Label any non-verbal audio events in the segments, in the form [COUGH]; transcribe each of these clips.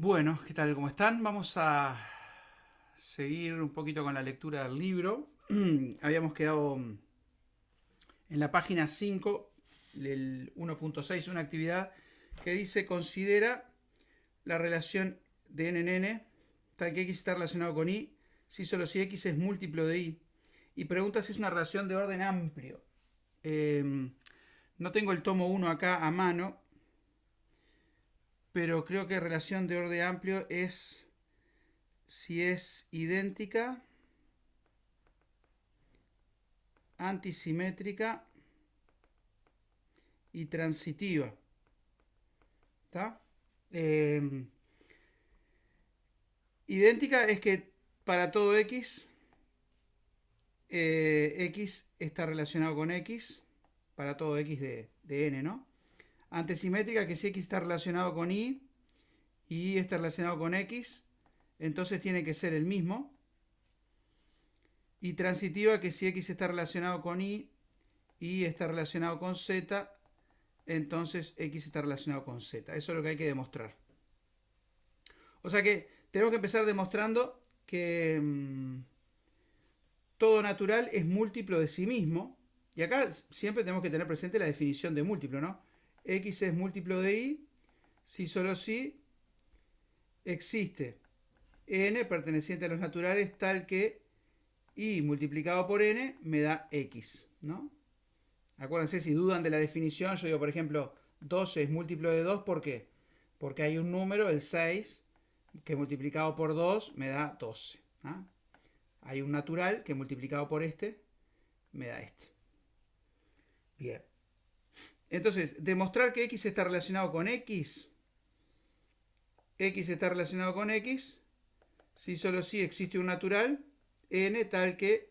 Bueno, ¿qué tal? ¿Cómo están? Vamos a seguir un poquito con la lectura del libro. [CLEARS THROAT] Habíamos quedado en la página 5, el 1.6, una actividad que dice considera la relación de n n, tal que x está relacionado con y, si solo si x es múltiplo de y, y pregunta si es una relación de orden amplio. Em, no tengo el tomo 1 acá a mano, pero creo que relación de orden amplio es si es idéntica, antisimétrica y transitiva. ¿Está? Em, idéntica es que para todo x, eh, x está relacionado con x, para todo x de n, ¿no? antisimétrica que si X está relacionado con Y y Y está relacionado con X, entonces tiene que ser el mismo. Y transitiva que si X está relacionado con Y y está relacionado con Z, entonces X está relacionado con Z. Eso es lo que hay que demostrar. O sea que tenemos que empezar demostrando que mm, todo natural es múltiplo de sí mismo. Y acá siempre tenemos que tener presente la definición de múltiplo, ¿no? X es múltiplo de Y si solo si existe N perteneciente a los naturales tal que i multiplicado por N me da X, ¿no? Acuérdense, si dudan de la definición, yo digo, por ejemplo, 12 es múltiplo de 2, ¿por qué? Porque hay un número, el 6, que multiplicado por 2 me da 12. Hay un natural que multiplicado por este me da este. Bien. Entonces, demostrar que X está relacionado con X. X está relacionado con X. Si solo si existe un natural, N tal que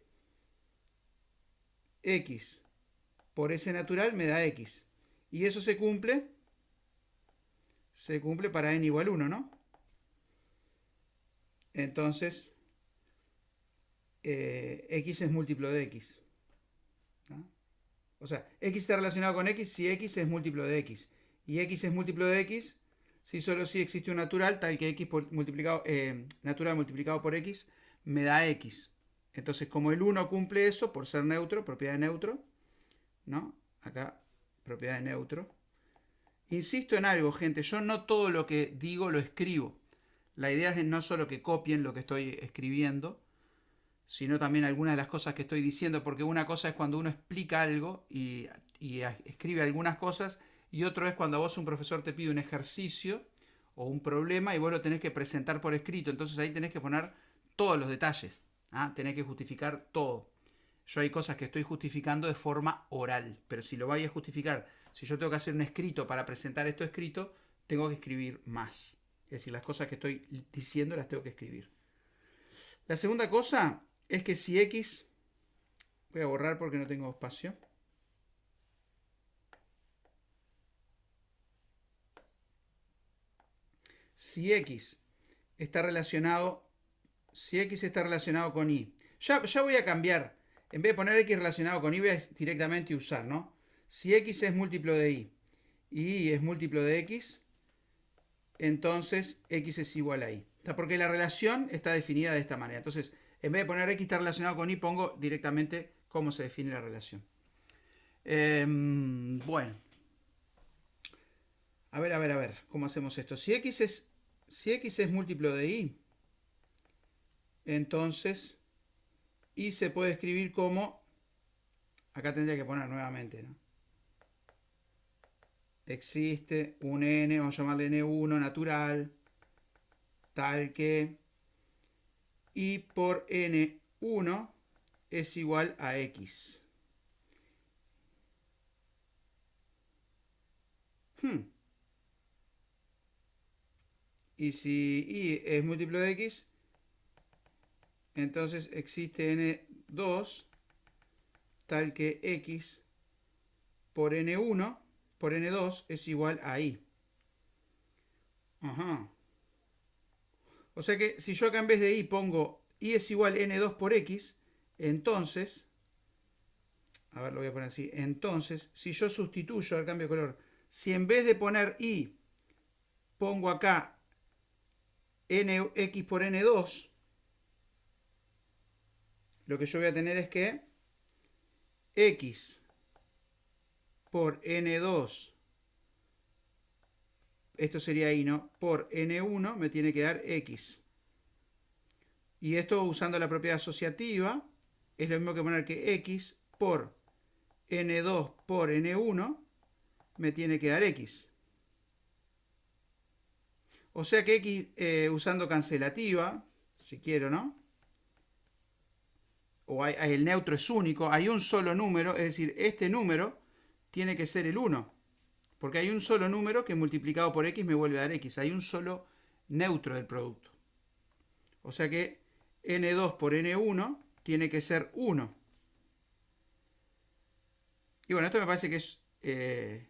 X por ese natural me da X. Y eso se cumple, se cumple para N igual 1, ¿no? Entonces, eh, X es múltiplo de X. O sea, x está relacionado con x si x es múltiplo de x. Y x es múltiplo de x si solo si existe un natural, tal que x por multiplicado, eh, natural multiplicado por x me da x. Entonces, como el 1 cumple eso, por ser neutro, propiedad de neutro, ¿no? Acá, propiedad de neutro. Insisto en algo, gente, yo no todo lo que digo lo escribo. La idea es no solo que copien lo que estoy escribiendo, sino también algunas de las cosas que estoy diciendo, porque una cosa es cuando uno explica algo y, escribe algunas cosas, y otro es cuando a vos un profesor te pide un ejercicio o un problema y vos lo tenés que presentar por escrito, entonces ahí tenés que poner todos los detalles, ¿ah? tenés que justificar todo. Yo hay cosas que estoy justificando de forma oral, pero si lo vais a justificar, si yo tengo que hacer un escrito para presentar esto escrito, tengo que escribir más. Es decir, las cosas que estoy diciendo las tengo que escribir. La segunda cosa es que si x, voy a borrar porque no tengo espacio, si x está relacionado, si x está relacionado con y, ya, voy a cambiar, en vez de poner x relacionado con y voy a directamente usar, ¿no? Si x es múltiplo de y, y es múltiplo de x, entonces x es igual a y. Porque la relación está definida de esta manera. Entonces, en vez de poner X está relacionado con Y, pongo directamente cómo se define la relación. Em, bueno. A ver, a ver, a ver, ¿cómo hacemos esto? Si X es, si X es múltiplo de Y, entonces Y se puede escribir como... Acá tendría que poner nuevamente, ¿no? Existe un N, vamos a llamarle N1 natural, tal que y por n1 es igual a x. Hmm. Y si y es múltiplo de x, entonces existe n2 tal que x por n1 por n2 es igual a i. Ajá. O sea que si yo acá en vez de i pongo i es igual n2 por x, entonces, a ver, lo voy a poner así, entonces, si yo sustituyo al cambio de color, si en vez de poner i pongo acá nx por n2, lo que yo voy a tener es que x por n2 esto sería I, ¿no? Por N1 me tiene que dar X. Y esto usando la propiedad asociativa, es lo mismo que poner que X por N2 por N1 me tiene que dar X. O sea que X eh, usando cancelativa, si quiero, ¿no? O el neutro es único, hay un solo número, es decir, este número tiene que ser el 1. Porque hay un solo número que multiplicado por x me vuelve a dar x. Hay un solo neutro del producto. O sea que n2 por n1 tiene que ser 1. Y bueno, esto me parece que es eh,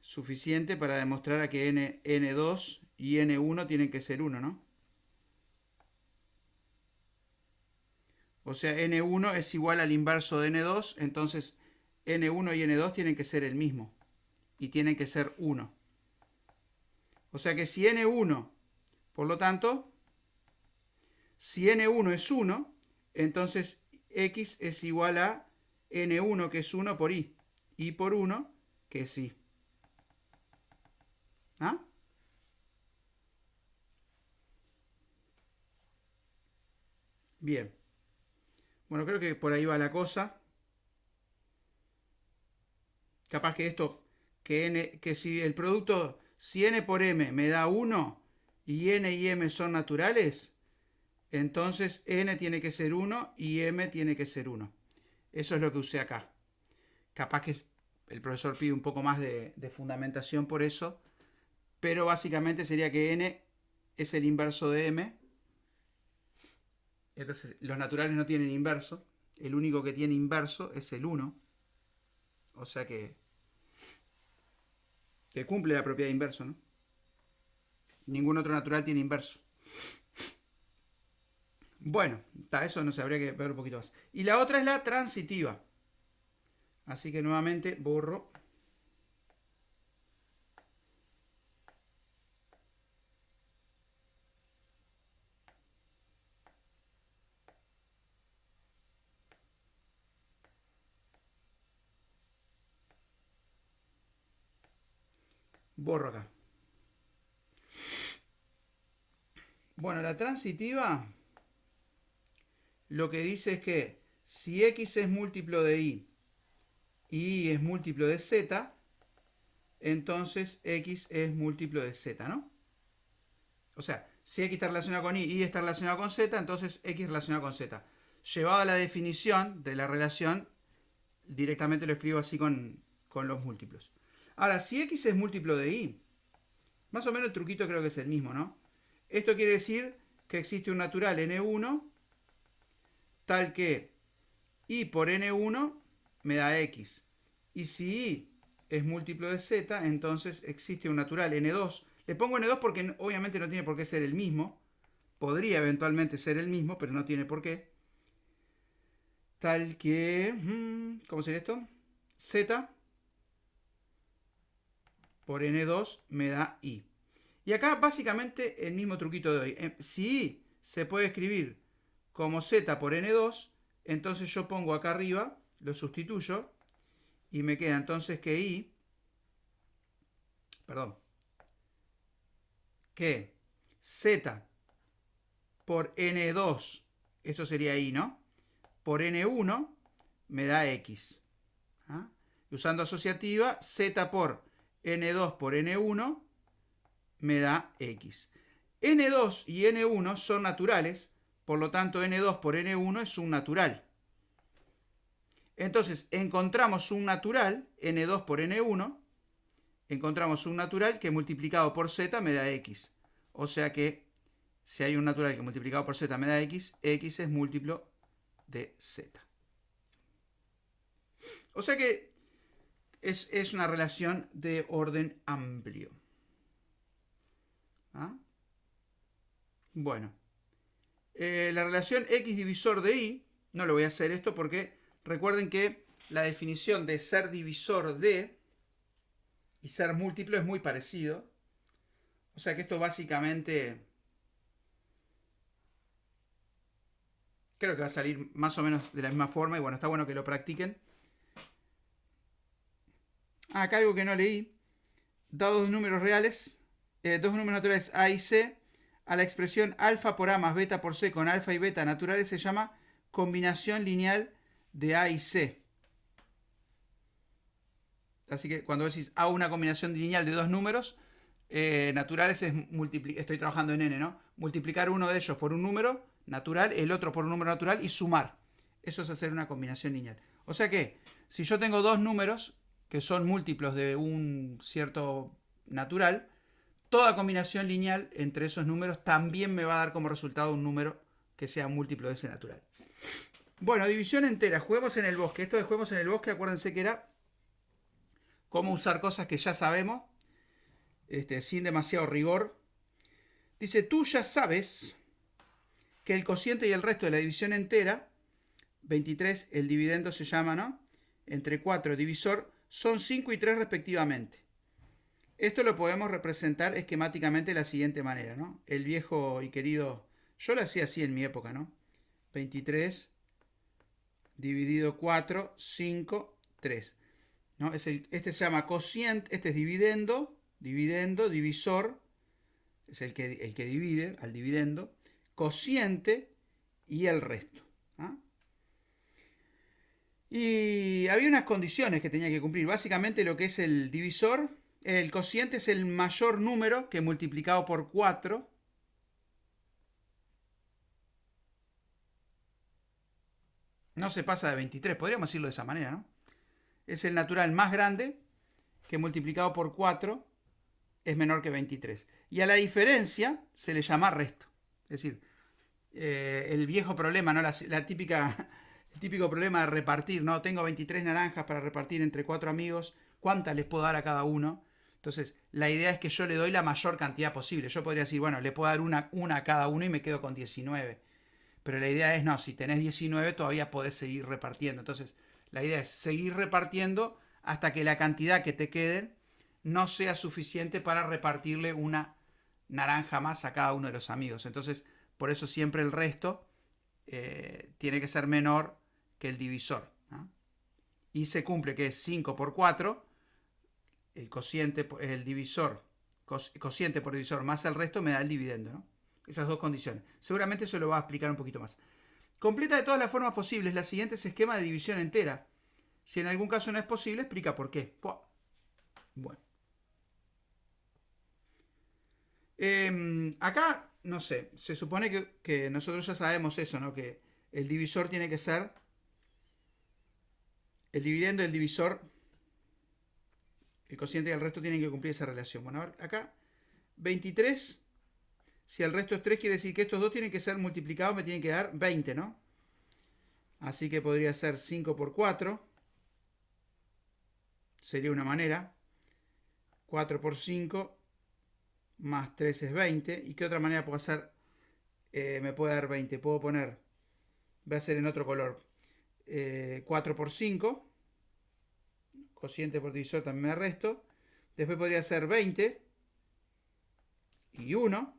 suficiente para demostrar a que n, n2 y n1 tienen que ser 1, ¿no? O sea, n1 es igual al inverso de n2, entonces n1 y n2 tienen que ser el mismo y tiene que ser 1. O sea que si n1, por lo tanto, si n1 es 1, entonces x es igual a n1 que es 1 por i, y por 1 que es i. ¿Ah? Bien. Bueno, creo que por ahí va la cosa. Capaz que esto que, si el producto, si n por m me da 1 y n y m son naturales, entonces n tiene que ser 1 y m tiene que ser 1. Eso es lo que usé acá. Capaz que el profesor pide un poco más de, de fundamentación por eso, pero básicamente sería que n es el inverso de m. Entonces los naturales no tienen inverso. El único que tiene inverso es el 1. O sea que que cumple la propiedad de inverso, ¿no? Ningún otro natural tiene inverso. Bueno, está eso no se habría que ver un poquito más. Y la otra es la transitiva. Así que nuevamente borro borro acá. Bueno, la transitiva lo que dice es que si x es múltiplo de y y es múltiplo de z, entonces x es múltiplo de z, ¿no? O sea, si x está relacionado con y y está relacionado con z, entonces x relacionado con z. Llevado a la definición de la relación, directamente lo escribo así con los múltiplos. Ahora, si x es múltiplo de y, más o menos el truquito creo que es el mismo, ¿no? Esto quiere decir que existe un natural n1 tal que y por n1 me da x. Y si i es múltiplo de z, entonces existe un natural n2. Le pongo n2 porque obviamente no tiene por qué ser el mismo. Podría eventualmente ser el mismo, pero no tiene por qué. Tal que... Mm, ¿Cómo sería esto? z por N2 me da I. Y acá básicamente el mismo truquito de hoy. Eh, si I se puede escribir como Z por N2, entonces yo pongo acá arriba, lo sustituyo, y me queda entonces que I, perdón, que Z por N2, esto sería I, ¿no? Por N1 me da X. ¿ah? Usando asociativa, Z por N2 por N1 me da X. N2 y N1 son naturales, por lo tanto N2 por N1 es un natural. Entonces encontramos un natural, N2 por N1, encontramos un natural que multiplicado por Z me da X. O sea que si hay un natural que multiplicado por Z me da X, X es múltiplo de Z. O sea que es, una relación de orden amplio. ¿Ah? Bueno, eh, la relación x divisor de y, no lo voy a hacer esto porque recuerden que la definición de ser divisor de y ser múltiplo es muy parecido. O sea que esto básicamente creo que va a salir más o menos de la misma forma y bueno, está bueno que lo practiquen acá algo que no leí, dados números reales, eh, dos números naturales A y C, a la expresión alfa por A más beta por C con alfa y beta naturales se llama combinación lineal de A y C. Así que cuando decís A una combinación lineal de dos números eh, naturales es multiplicar, estoy trabajando en N, ¿no? Multiplicar uno de ellos por un número natural, el otro por un número natural y sumar. Eso es hacer una combinación lineal. O sea que si yo tengo dos números que son múltiplos de un cierto natural, toda combinación lineal entre esos números también me va a dar como resultado un número que sea múltiplo de ese natural. Bueno, división entera, juguemos en el bosque. Esto de juguemos en el bosque, acuérdense que era cómo usar cosas que ya sabemos, este, sin demasiado rigor. Dice, tú ya sabes que el cociente y el resto de la división entera, 23, el dividendo se llama, ¿no? Entre 4, divisor, son 5 y 3 respectivamente. Esto lo podemos representar esquemáticamente de la siguiente manera, ¿no? El viejo y querido, yo lo hacía así en mi época, ¿no? 23 dividido 4, 5, 3. ¿no? Es este se llama cociente, este es dividendo, dividendo, divisor, es el que, el que divide al dividendo, cociente y el resto. Y había unas condiciones que tenía que cumplir. Básicamente lo que es el divisor, el cociente es el mayor número que multiplicado por 4 no se pasa de 23, podríamos decirlo de esa manera, ¿no? Es el natural más grande que multiplicado por 4 es menor que 23. Y a la diferencia se le llama resto. Es decir, eh, el viejo problema, ¿no? la típica el típico problema de repartir, ¿no? Tengo 23 naranjas para repartir entre cuatro amigos, ¿cuántas les puedo dar a cada uno? Entonces, la idea es que yo le doy la mayor cantidad posible. Yo podría decir, bueno, le puedo dar una, a cada uno y me quedo con 19. Pero la idea es, no, si tenés 19 todavía podés seguir repartiendo. Entonces, la idea es seguir repartiendo hasta que la cantidad que te queden no sea suficiente para repartirle una naranja más a cada uno de los amigos. Entonces, por eso siempre el resto eh, tiene que ser menor que el divisor. Y se cumple que es 5 por 4, el cociente, el divisor, cociente por divisor más el resto me da el dividendo. ¿no? Esas dos condiciones. Seguramente eso lo va a explicar un poquito más. Completa de todas las formas posibles la siguiente es esquema de división entera. Si en algún caso no es posible, explica por qué. Bueno. Em, acá, no sé, se supone que, que, nosotros ya sabemos eso, ¿no? Que el divisor tiene que ser el dividendo, el divisor, el cociente y el resto tienen que cumplir esa relación. Bueno, a ver, acá 23, si el resto es 3, quiere decir que estos dos tienen que ser multiplicados, me tienen que dar 20, ¿no? Así que podría ser 5 por 4, sería una manera. 4 por 5 más 3 es 20. ¿Y qué otra manera puedo hacer? Eh, me puede dar 20. Puedo poner, voy a hacer en otro color, 4 eh, por 5. Cociente por divisor también me resto. Después podría ser 20 y 1.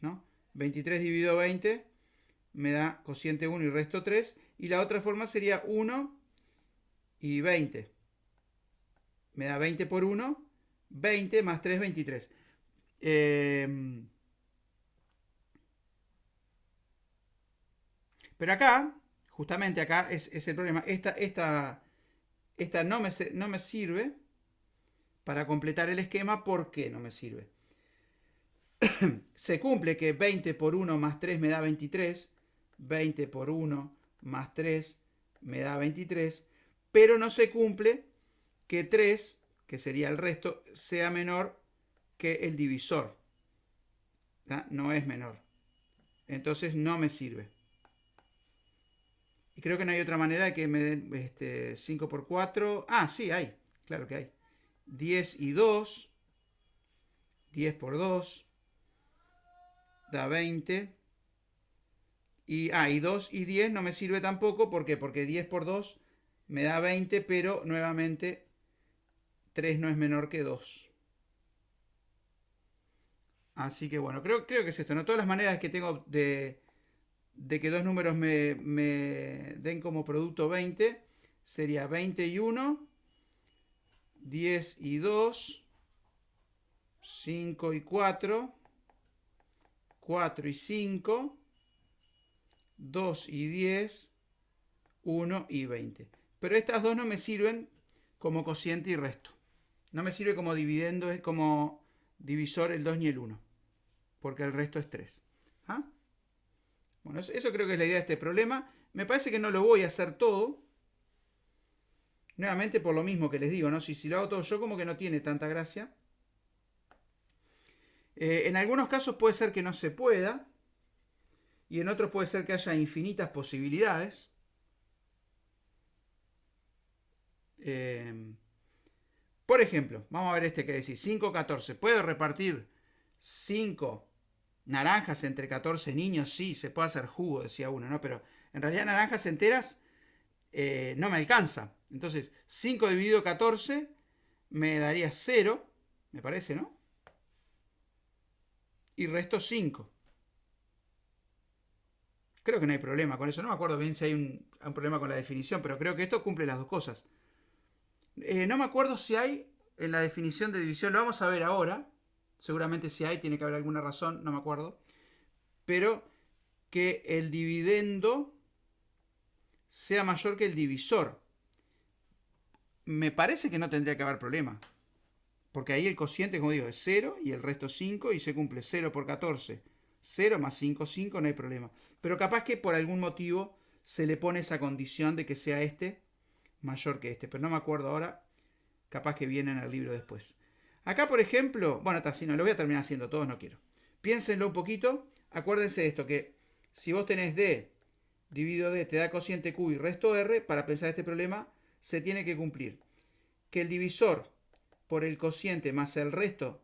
¿No? 23 dividido 20 me da cociente 1 y resto 3. Y la otra forma sería 1 y 20. Me da 20 por 1, 20 más 3, 23. Eh, Pero acá, justamente acá es, el problema. Esta, esta no, me, no me sirve para completar el esquema. ¿Por qué no me sirve? Se cumple que 20 por 1 más 3 me da 23. 20 por 1 más 3 me da 23. Pero no se cumple que 3, que sería el resto, sea menor que el divisor. No es menor. Entonces no me sirve. Y creo que no hay otra manera de que me den 5 este, por 4. Ah, sí, hay. Claro que hay. 10 y 2. 10 por 2. Da 20. Y, ah, y 2 y 10 no me sirve tampoco. ¿Por qué? Porque 10 por 2 me da 20, pero nuevamente 3 no es menor que 2. Así que bueno, creo, creo que es esto. ¿no? Todas las maneras que tengo de de que dos números me, den como producto 20, sería 20 y 1, 10 y 2, 5 y 4, 4 y 5, 2 y 10, 1 y 20. Pero estas dos no me sirven como cociente y resto. No me sirve como dividendo, como divisor el 2 ni el 1, porque el resto es 3. ¿Ah? Bueno, eso, creo que es la idea de este problema. Me parece que no lo voy a hacer todo. Nuevamente por lo mismo que les digo, ¿no? Si, si lo hago todo yo como que no tiene tanta gracia. Eh, en algunos casos puede ser que no se pueda. Y en otros puede ser que haya infinitas posibilidades. Eh, por ejemplo, vamos a ver este que dice 5,14. ¿Puedo repartir 5 naranjas entre 14 niños, sí, se puede hacer jugo, decía uno, ¿no? Pero en realidad naranjas enteras eh, no me alcanza. Entonces, 5 dividido 14 me daría 0, me parece, ¿no? Y resto 5. Creo que no hay problema con eso. No me acuerdo bien si hay un, problema con la definición, pero creo que esto cumple las dos cosas. Eh, no me acuerdo si hay en la definición de división, lo vamos a ver ahora seguramente si hay, tiene que haber alguna razón, no me acuerdo, pero que el dividendo sea mayor que el divisor. Me parece que no tendría que haber problema, porque ahí el cociente, como digo, es 0 y el resto 5 y se cumple 0 por 14. 0 más 5, 5, no hay problema. Pero capaz que por algún motivo se le pone esa condición de que sea este mayor que este, pero no me acuerdo ahora, capaz que viene en el libro después. Acá, por ejemplo, bueno, está, si no, lo voy a terminar haciendo todos, no quiero. Piénsenlo un poquito. Acuérdense de esto, que si vos tenés D dividido D te da cociente Q y resto R, para pensar este problema se tiene que cumplir. Que el divisor por el cociente más el resto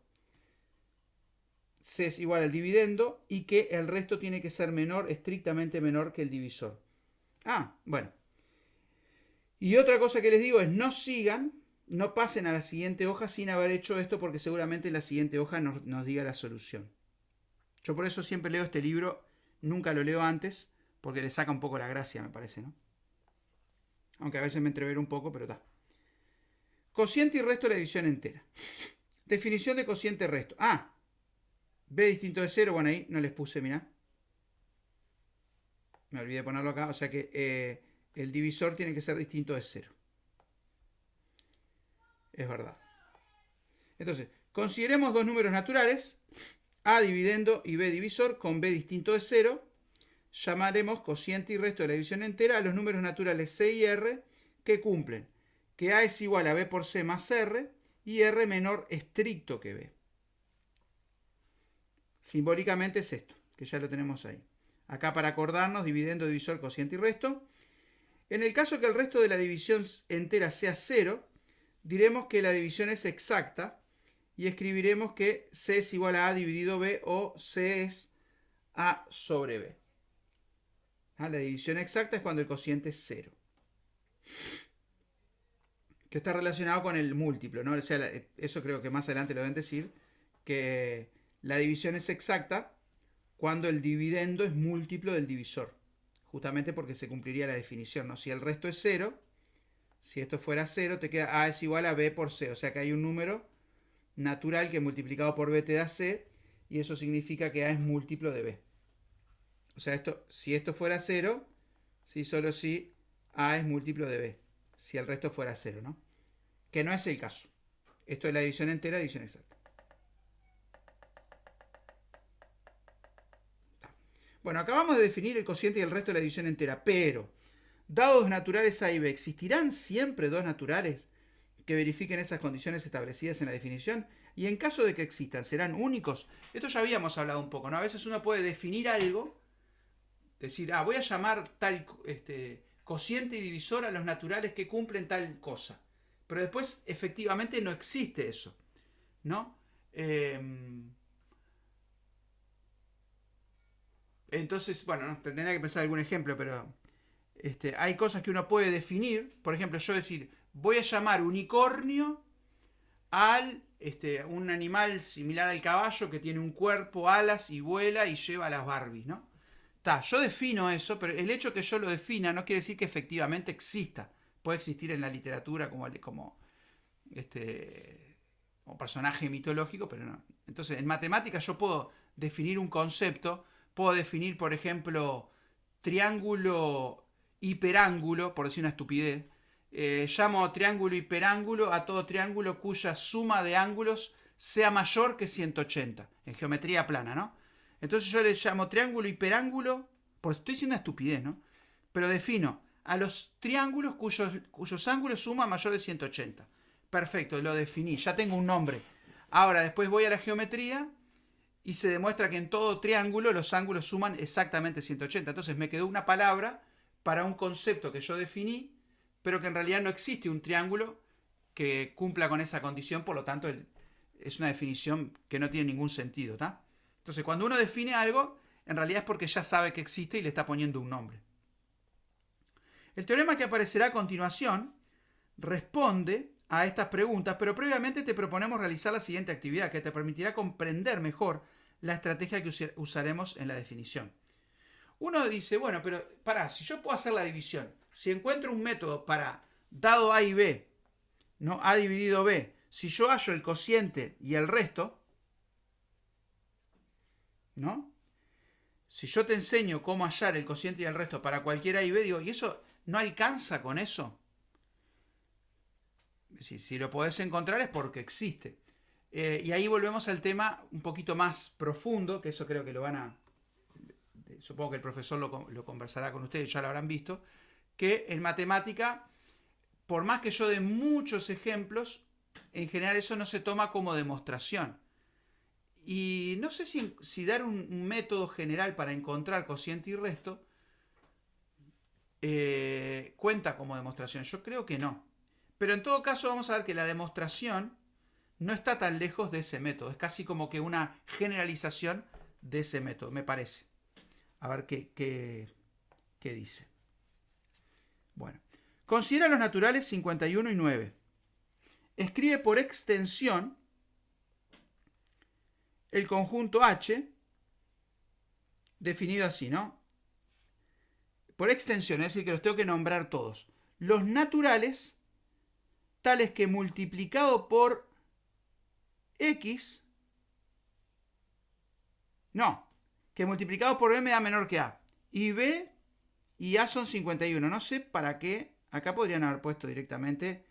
es igual al dividendo y que el resto tiene que ser menor, estrictamente menor que el divisor. Ah, bueno. Y otra cosa que les digo es no sigan no pasen a la siguiente hoja sin haber hecho esto porque seguramente la siguiente hoja nos, diga la solución. Yo por eso siempre leo este libro, nunca lo leo antes, porque le saca un poco la gracia, me parece, ¿no? Aunque a veces me entrevero un poco, pero está. Cociente y resto de la división entera. [LAUGHS] Definición de cociente y resto. Ah, B distinto de 0, bueno, ahí no les puse, mirá. Me olvidé de ponerlo acá, o sea que eh, el divisor tiene que ser distinto de 0 es verdad. Entonces, consideremos dos números naturales, A dividendo y B divisor, con B distinto de 0. Llamaremos cociente y resto de la división entera a los números naturales C y R que cumplen que A es igual a B por C más R y R menor estricto que B. Simbólicamente es esto, que ya lo tenemos ahí. Acá para acordarnos, dividendo, divisor, cociente y resto. En el caso que el resto de la división entera sea 0, diremos que la división es exacta y escribiremos que C es igual a A dividido B o C es A sobre B. Ah, la división exacta es cuando el cociente es cero. Que está relacionado con el múltiplo, ¿no? O sea, eso creo que más adelante lo deben decir, que la división es exacta cuando el dividendo es múltiplo del divisor. Justamente porque se cumpliría la definición, ¿no? Si el resto es cero, si esto fuera 0, te queda A es igual a B por C. O sea que hay un número natural que multiplicado por B te da C. Y eso significa que A es múltiplo de B. O sea, esto, si esto fuera 0, si solo si A es múltiplo de B. Si el resto fuera 0, ¿no? Que no es el caso. Esto es la división entera, división exacta. Bueno, acabamos de definir el cociente y el resto de la división entera, pero Dados naturales A y B, ¿existirán siempre dos naturales que verifiquen esas condiciones establecidas en la definición? Y en caso de que existan, ¿serán únicos? Esto ya habíamos hablado un poco, ¿no? A veces uno puede definir algo, decir, ah, voy a llamar tal este, cociente y divisor a los naturales que cumplen tal cosa. Pero después, efectivamente, no existe eso, ¿no? Em, entonces, bueno, tendría que pensar algún ejemplo, pero este, hay cosas que uno puede definir. Por ejemplo, yo decir, voy a llamar unicornio al este, un animal similar al caballo que tiene un cuerpo, alas y vuela y lleva a las Barbies, ¿no? yo defino eso, pero el hecho que yo lo defina no quiere decir que efectivamente exista. Puede existir en la literatura como, como, este, como personaje mitológico, pero no. Entonces, en matemáticas yo puedo definir un concepto, puedo definir, por ejemplo, triángulo hiperángulo, por decir una estupidez, eh, llamo triángulo hiperángulo a todo triángulo cuya suma de ángulos sea mayor que 180, en geometría plana, ¿no? Entonces yo le llamo triángulo hiperángulo, por estoy diciendo una estupidez, ¿no? Pero defino a los triángulos cuyos, cuyos ángulos suman mayor de 180. Perfecto, lo definí, ya tengo un nombre. Ahora, después voy a la geometría y se demuestra que en todo triángulo los ángulos suman exactamente 180. Entonces me quedó una palabra para un concepto que yo definí, pero que en realidad no existe un triángulo que cumpla con esa condición, por lo tanto es una definición que no tiene ningún sentido, Entonces, cuando uno define algo, en realidad es porque ya sabe que existe y le está poniendo un nombre. El teorema que aparecerá a continuación responde a estas preguntas, pero previamente te proponemos realizar la siguiente actividad que te permitirá comprender mejor la estrategia que usaremos en la definición. Uno dice, bueno, pero pará, si yo puedo hacer la división, si encuentro un método para dado A y B, ¿no? A dividido B, si yo hallo el cociente y el resto, ¿no? Si yo te enseño cómo hallar el cociente y el resto para cualquier A y B, digo, ¿y eso no alcanza con eso? Si, lo podés encontrar es porque existe. Eh, y ahí volvemos al tema un poquito más profundo, que eso creo que lo van a eh, supongo que el profesor lo, conversará con ustedes, ya lo habrán visto, que en matemática, por más que yo dé muchos ejemplos, en general eso no se toma como demostración. Y no sé si, dar un, método general para encontrar cociente y resto eh, cuenta como demostración. Yo creo que no. Pero en todo caso vamos a ver que la demostración no está tan lejos de ese método. Es casi como que una generalización de ese método, me parece. A ver qué, qué, dice. Bueno, considera los naturales 51 y 9. Escribe por extensión el conjunto H, definido así, ¿no? Por extensión, es decir, que los tengo que nombrar todos. Los naturales, tales que multiplicado por x, no, que multiplicado por B me da menor que A. Y B y A son 51. No sé para qué. Acá podrían haber puesto directamente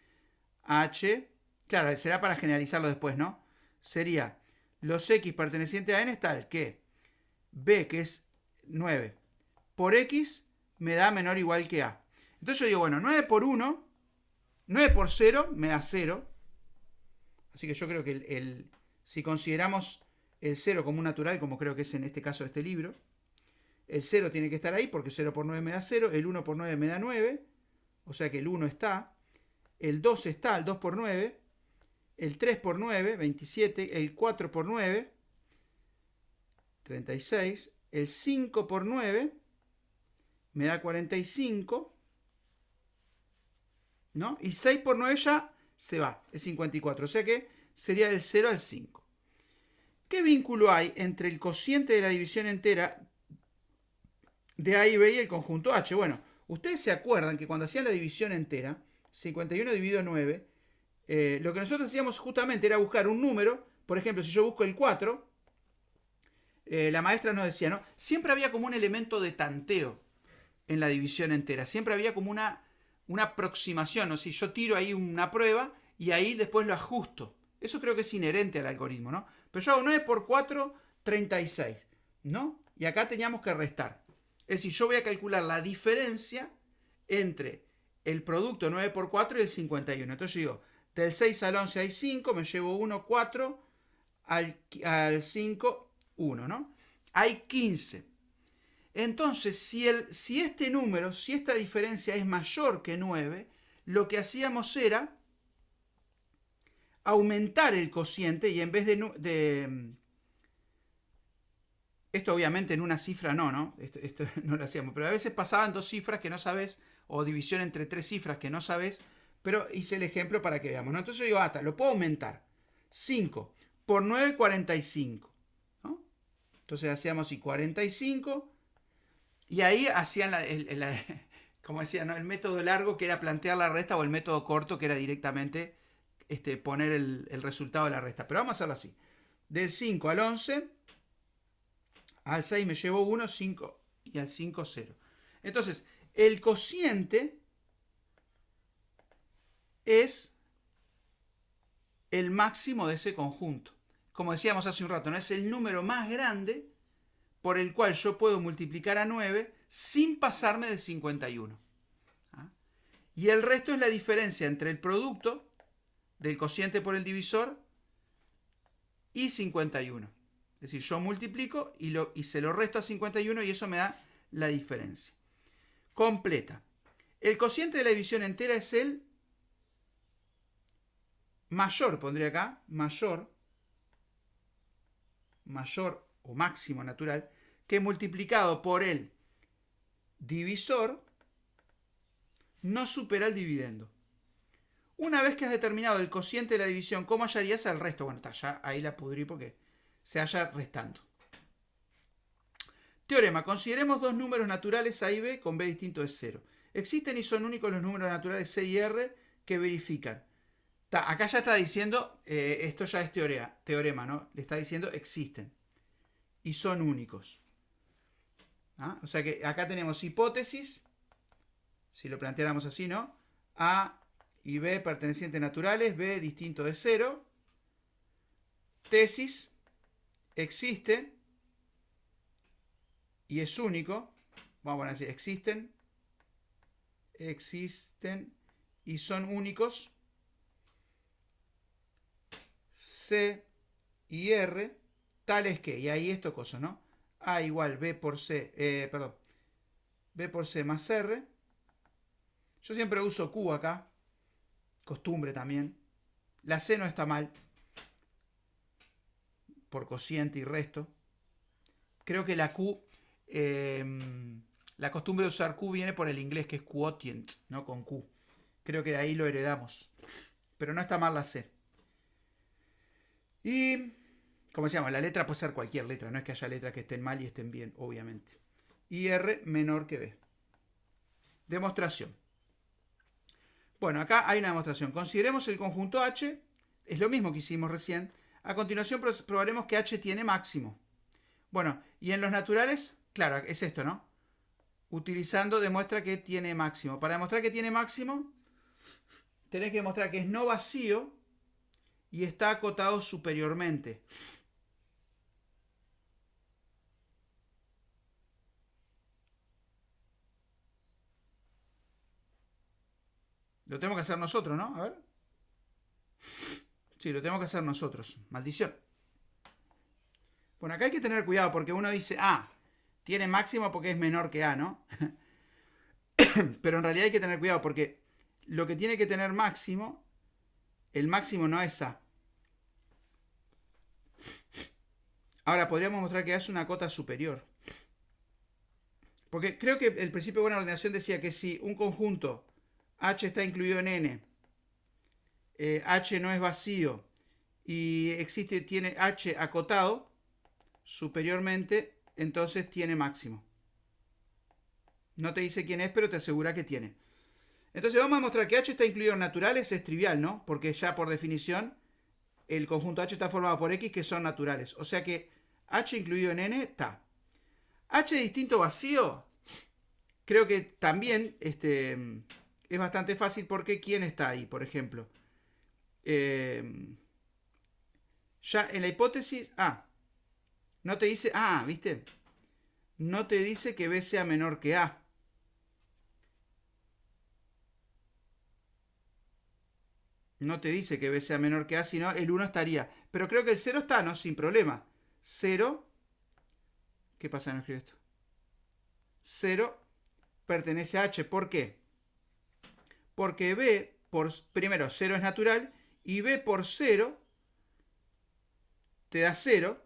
H. Claro, será para generalizarlo después, ¿no? Sería los X pertenecientes a N es tal que B, que es 9, por X me da menor o igual que A. Entonces yo digo, bueno, 9 por 1, 9 por 0 me da 0. Así que yo creo que el, si consideramos el 0 como un natural, como creo que es en este caso de este libro. El 0 tiene que estar ahí porque 0 por 9 me da 0, el 1 por 9 me da 9, o sea que el 1 está, el 2 está, el 2 por 9, el 3 por 9, 27, el 4 por 9, 36, el 5 por 9 me da 45, ¿no? Y 6 por 9 ya se va, es 54, o sea que sería del 0 al 5. ¿Qué vínculo hay entre el cociente de la división entera de A y B y el conjunto H? Bueno, ustedes se acuerdan que cuando hacían la división entera, 51 dividido 9, eh, lo que nosotros hacíamos justamente era buscar un número, por ejemplo, si yo busco el 4, eh, la maestra nos decía, ¿no? Siempre había como un elemento de tanteo en la división entera, siempre había como una, una aproximación, o si sea, yo tiro ahí una prueba y ahí después lo ajusto. Eso creo que es inherente al algoritmo, ¿no? Pero yo hago 9 por 4, 36, ¿no? Y acá teníamos que restar. Es decir, yo voy a calcular la diferencia entre el producto 9 por 4 y el 51. Entonces yo digo, del 6 al 11 hay 5, me llevo 1, 4, al, 5, 1, ¿no? Hay 15. Entonces, si, el, si este número, si esta diferencia es mayor que 9, lo que hacíamos era aumentar el cociente y en vez de, mm, esto obviamente en una cifra no, ¿no? Esto, [LAUGHS] no lo hacíamos, pero a veces pasaban dos cifras que no sabes, o división entre tres cifras que no sabes, pero hice el ejemplo para que veamos. ¿no? Entonces yo digo, hasta ah, lo puedo aumentar. 5 por 9, 45. ¿no? Entonces hacíamos y 45, y ahí hacían [LAUGHS] como decía, ¿no? el método largo que era plantear la resta o el método corto que era directamente este, poner el, resultado de la resta. Pero vamos a hacerlo así. Del 5 al 11, al 6 me llevo 1, 5 y al 5, 0. Entonces, el cociente es el máximo de ese conjunto. Como decíamos hace un rato, ¿no? es el número más grande por el cual yo puedo multiplicar a 9 sin pasarme de 51. ¿Ah? Y el resto es la diferencia entre el producto, del cociente por el divisor y 51. Es decir, yo multiplico y, lo, se lo resto a 51 y eso me da la diferencia. Completa. El cociente de la división entera es el mayor, pondría acá, mayor, mayor o máximo natural, que multiplicado por el divisor no supera el dividendo. Una vez que has determinado el cociente de la división, ¿cómo hallarías el resto? Bueno, está ya, ahí la pudrí porque se halla restando. Teorema. Consideremos dos números naturales A y B con B distinto de 0. Existen y son únicos los números naturales C y R que verifican. acá ya está diciendo, eh, esto ya es teorema, ¿no? Le está diciendo existen y son únicos. ¿Ah? O sea que acá tenemos hipótesis, si lo planteáramos así, ¿no? A y B pertenecientes naturales, B distinto de cero Tesis existe y es único. Vamos a decir, existen, existen y son únicos. C y R, tales que, y ahí esto cosa, ¿no? A igual B por C, eh, perdón, B por C más R. Yo siempre uso Q acá, costumbre también. La C no está mal, por cociente y resto. Creo que la Q, em, la costumbre de usar Q viene por el inglés que es quotient, ¿no? Con Q. Creo que de ahí lo heredamos. Pero no está mal la C. Y, como decíamos, la letra puede ser cualquier letra, no es que haya letras que estén mal y estén bien, obviamente. Y R menor que B. Demostración. Bueno, acá hay una demostración. Consideremos el conjunto H, es lo mismo que hicimos recién. A continuación probaremos que H tiene máximo. Bueno, y en los naturales, claro, es esto, ¿no? Utilizando demuestra que tiene máximo. Para demostrar que tiene máximo, tenés que demostrar que es no vacío y está acotado superiormente. Lo tenemos que hacer nosotros, ¿no? A ver. Sí, lo tenemos que hacer nosotros. Maldición. Bueno, acá hay que tener cuidado porque uno dice, ah, tiene máximo porque es menor que A, ¿no? [COUGHS] Pero en realidad hay que tener cuidado porque lo que tiene que tener máximo, el máximo no es A. Ahora, podríamos mostrar que A es una cota superior. Porque creo que el principio de buena ordenación decía que si un conjunto H está incluido en N. Eh, H no es vacío y existe, tiene H acotado superiormente, entonces tiene máximo. No te dice quién es, pero te asegura que tiene. Entonces vamos a mostrar que H está incluido en naturales, es trivial, ¿no? Porque ya por definición el conjunto H está formado por X que son naturales. O sea que H incluido en N está. H distinto vacío, creo que también este, es bastante fácil porque ¿quién está ahí? Por ejemplo, eh, ya en la hipótesis ah no te dice ah ¿viste? No te dice que B sea menor que A. No te dice que B sea menor que A, sino el 1 estaría. Pero creo que el 0 está, ¿no? Sin problema. 0. ¿Qué pasa? No escribo esto. 0 pertenece a H. ¿Por qué? porque b por primero 0 es natural y b por 0 te da 0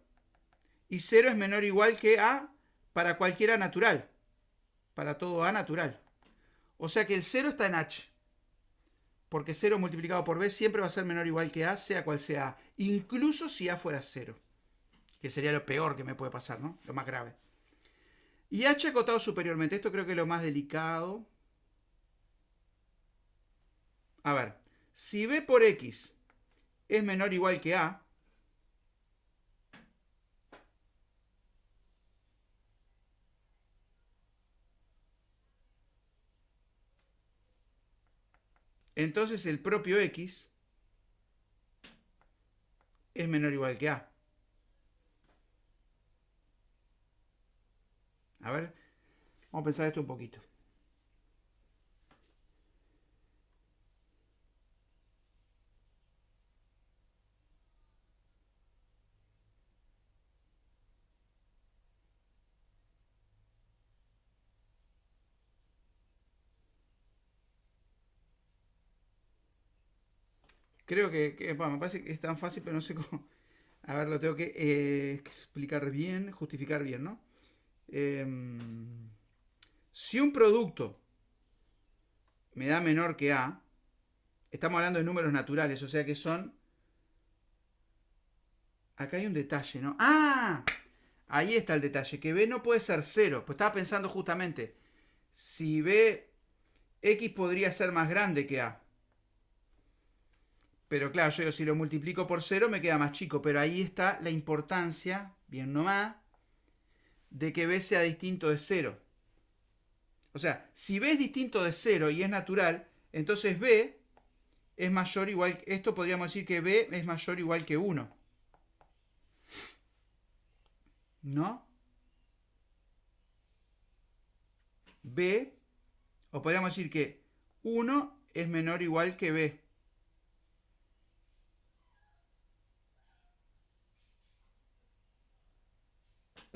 y 0 es menor o igual que a para cualquiera natural, para todo a natural. O sea que el 0 está en h, porque 0 multiplicado por b siempre va a ser menor o igual que a, sea cual sea a, incluso si a fuera 0, que sería lo peor que me puede pasar, ¿no? Lo más grave. Y h acotado superiormente, esto creo que es lo más delicado, a ver, si b por x es menor o igual que a, entonces el propio x es menor o igual que a. A ver, vamos a pensar esto un poquito. Creo que, me parece que es tan fácil, pero no sé cómo. A ver, lo tengo que eh, explicar bien, justificar bien, ¿no? Em, si un producto me da menor que A, estamos hablando de números naturales, o sea que son... Acá hay un detalle, ¿no? ¡Ah! Ahí está el detalle, que B no puede ser cero. Pues estaba pensando justamente, si B, X podría ser más grande que A. Pero claro, yo digo, si lo multiplico por 0 me queda más chico, pero ahí está la importancia, bien nomás, de que b sea distinto de 0. O sea, si b es distinto de 0 y es natural, entonces b es mayor o igual, esto podríamos decir que b es mayor o igual que 1. ¿No? b, o podríamos decir que 1 es menor o igual que b.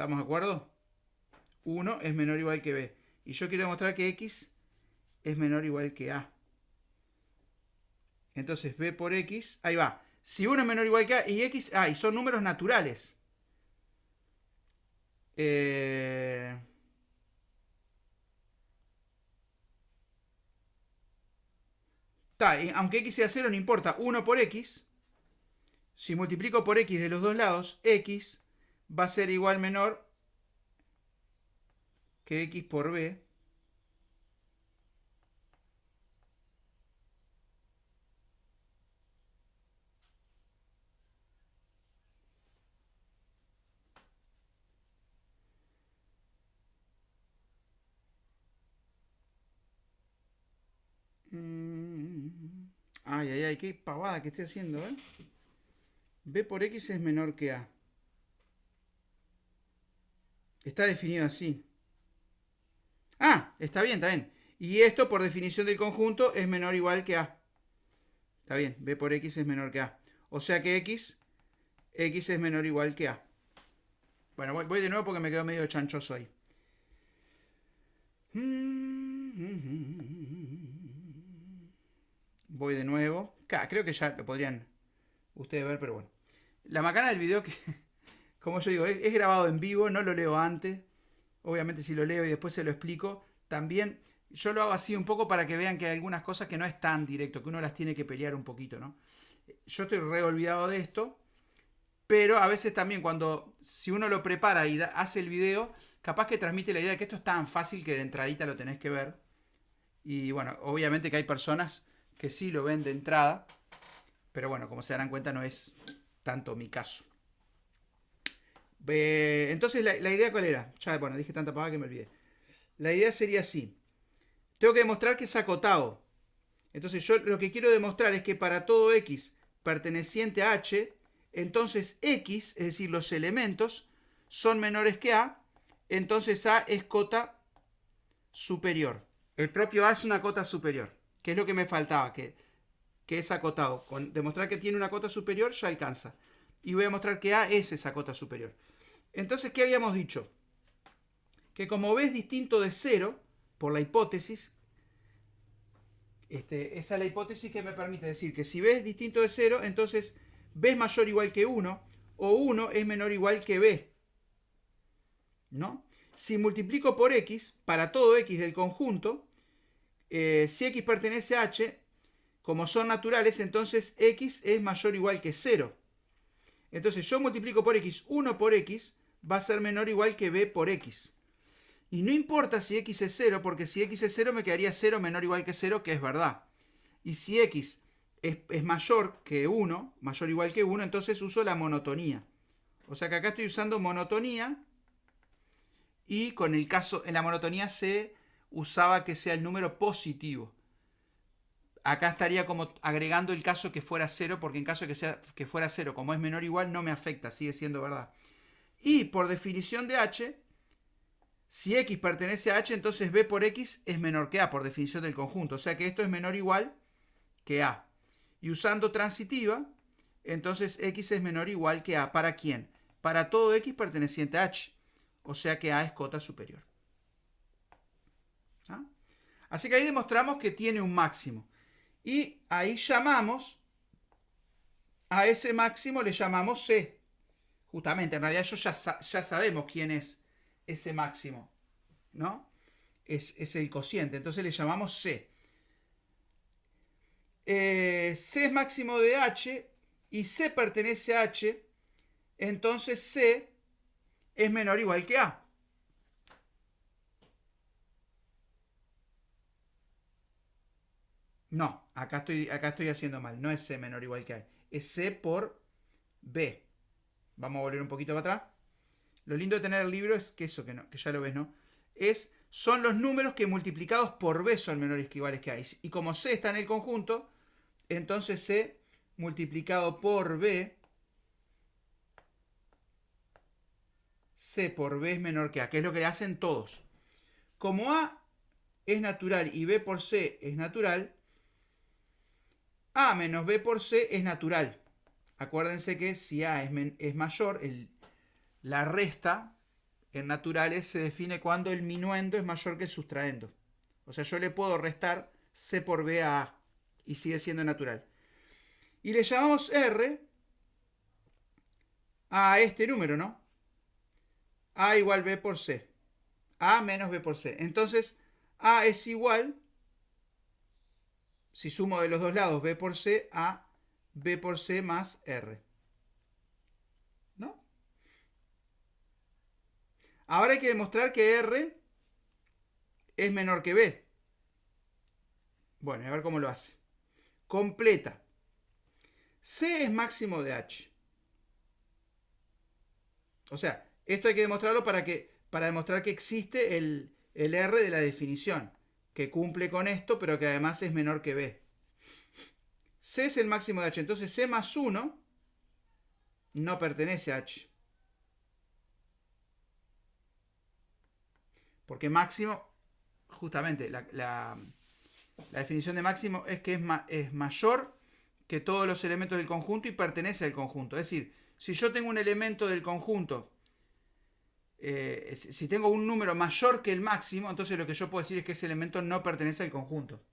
¿Estamos de acuerdo? 1 es menor o igual que b. Y yo quiero demostrar que x es menor o igual que a. Entonces b por x, ahí va. Si 1 es menor o igual que a y x, ah, son números naturales. Eh... aunque x sea 0 no importa, 1 por x, si multiplico por x de los dos lados, x va a ser igual menor que x por b. Mm. Ay, ay, ay, qué pavada que estoy haciendo, ¿eh? B por X es menor que A. Está definido así. Ah, está bien, está bien. Y esto, por definición del conjunto, es menor o igual que A. Está bien, B por X es menor que A. O sea que X, X es menor o igual que A. Bueno, voy, voy de nuevo porque me quedo medio chanchoso ahí. Voy de nuevo. Creo que ya lo podrían ustedes ver, pero bueno. La macana del video que como yo digo, es, grabado en vivo, no lo leo antes. Obviamente si lo leo y después se lo explico, también yo lo hago así un poco para que vean que hay algunas cosas que no es tan directo, que uno las tiene que pelear un poquito, ¿no? Eh, yo estoy re olvidado de esto, pero a veces también cuando, si uno lo prepara y hace el video, capaz que transmite la idea de que esto es tan fácil que de entradita lo tenés que ver. Y bueno, obviamente que hay personas que sí lo ven de entrada, pero bueno, como se darán cuenta no es tanto mi caso. Eh, entonces, la, idea cuál era? Ya, bueno, dije tanta paja que me olvidé. La idea sería así. Tengo que demostrar que es acotado. Entonces, yo lo que quiero demostrar es que para todo x perteneciente a h, entonces x, es decir, los elementos, son menores que a, entonces a es cota superior. El propio a es una cota superior, que es lo que me faltaba, que, que es acotado. Con demostrar que tiene una cota superior ya alcanza. Y voy a mostrar que a es esa cota superior. Entonces, ¿qué habíamos dicho? Que como b es distinto de 0, por la hipótesis, este, esa es la hipótesis que me permite decir que si b es distinto de 0, entonces b es mayor o igual que 1, o 1 es menor o igual que b. ¿No? Si multiplico por x, para todo x del conjunto, eh, si x pertenece a h, como son naturales, entonces x es mayor o igual que 0. Entonces yo multiplico por x 1 por x, va a ser menor o igual que b por x. Y no importa si x es 0, porque si x es 0 me quedaría 0 menor o igual que 0, que es verdad. Y si x es, mayor que 1, mayor o igual que 1, entonces uso la monotonía. O sea que acá estoy usando monotonía y con el caso, en la monotonía se usaba que sea el número positivo. Acá estaría como agregando el caso que fuera 0, porque en caso que, sea, que fuera 0, como es menor o igual, no me afecta, sigue siendo verdad. Y por definición de H, si X pertenece a H, entonces B por X es menor que A, por definición del conjunto. O sea que esto es menor o igual que A. Y usando transitiva, entonces X es menor o igual que A. ¿Para quién? Para todo X perteneciente a H. O sea que A es cota superior. ¿Ah? Así que ahí demostramos que tiene un máximo. Y ahí llamamos, a ese máximo le llamamos C. Justamente, en realidad ya, sabemos quién es ese máximo, ¿no? Es, el cociente, entonces le llamamos C. Eh, C es máximo de H y C pertenece a H, entonces C es menor o igual que A. No, acá estoy, acá estoy haciendo mal. No es C menor o igual que A. Es C por B. Vamos a volver un poquito para atrás. Lo lindo de tener el libro es que eso, que, no, que ya lo ves, ¿no? Es, son los números que multiplicados por B son menores que iguales que A. Y como C está en el conjunto, entonces C multiplicado por B, C por B es menor que A, que es lo que hacen todos. Como A es natural y B por C es natural, A menos B por C es natural. Acuérdense que si A es, mayor, la resta en naturales se define cuando el minuendo es mayor que el sustraendo. O sea, yo le puedo restar C por B a A y sigue siendo natural. Y le llamamos R a este número, ¿no? A igual B por C. A menos B por C. Entonces, A es igual, si sumo de los dos lados B por C, a B por C más R. ¿No? Ahora hay que demostrar que R es menor que B. Bueno, a ver cómo lo hace. Completa. C es máximo de H. O sea, esto hay que demostrarlo para, que, para demostrar que existe el, el R de la definición, que cumple con esto, pero que además es menor que B. C es el máximo de H. Entonces C más 1 no pertenece a H. Porque máximo, justamente, la, definición de máximo es que es, es mayor que todos los elementos del conjunto y pertenece al conjunto. Es decir, si yo tengo un elemento del conjunto eh, si tengo un número mayor que el máximo, entonces lo que yo puedo decir es que ese elemento no pertenece al conjunto.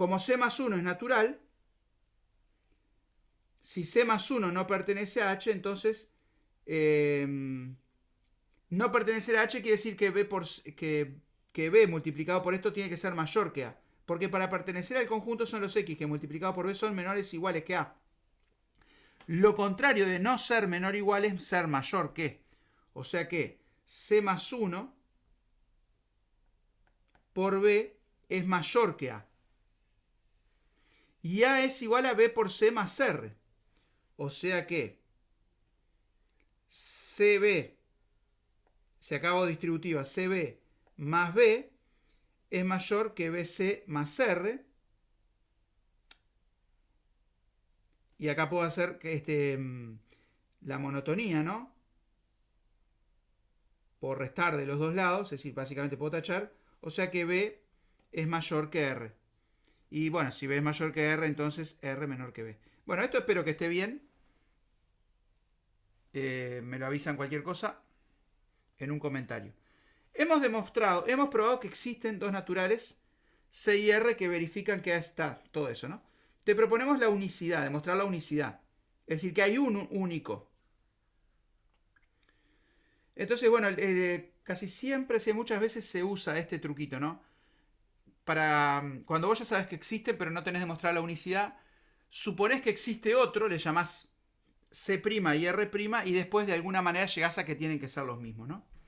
Como C más 1 es natural, si C más 1 no pertenece a H, entonces em, no pertenecer a H quiere decir que B, por, que, que B multiplicado por esto tiene que ser mayor que A. Porque para pertenecer al conjunto son los X que multiplicado por B son menores o iguales que A. Lo contrario de no ser menor o igual es ser mayor que. O sea que C más 1 por B es mayor que A y A es igual a B por C más R. O sea que CB, si acabo distributiva, CB más B es mayor que BC más R. Y acá puedo hacer que este, mm, la monotonía, ¿no? Por restar de los dos lados, es decir, básicamente puedo tachar. O sea que B es mayor que R. Y bueno, si B es mayor que R, entonces R menor que B. Bueno, esto espero que esté bien. Eh, me lo avisan cualquier cosa en un comentario. Hemos demostrado, hemos probado que existen dos naturales, C y R, que verifican que está todo eso, ¿no? Te proponemos la unicidad, demostrar la unicidad. Es decir, que hay un único. Entonces, bueno, eh, casi siempre, sí, muchas veces se usa este truquito, ¿no? Mm, cuando vos ya sabes que existe, pero no tenés demostrar la unicidad, suponés que existe otro, le llamás C' y R' y después de alguna manera llegás a que tienen que ser los mismos, ¿no?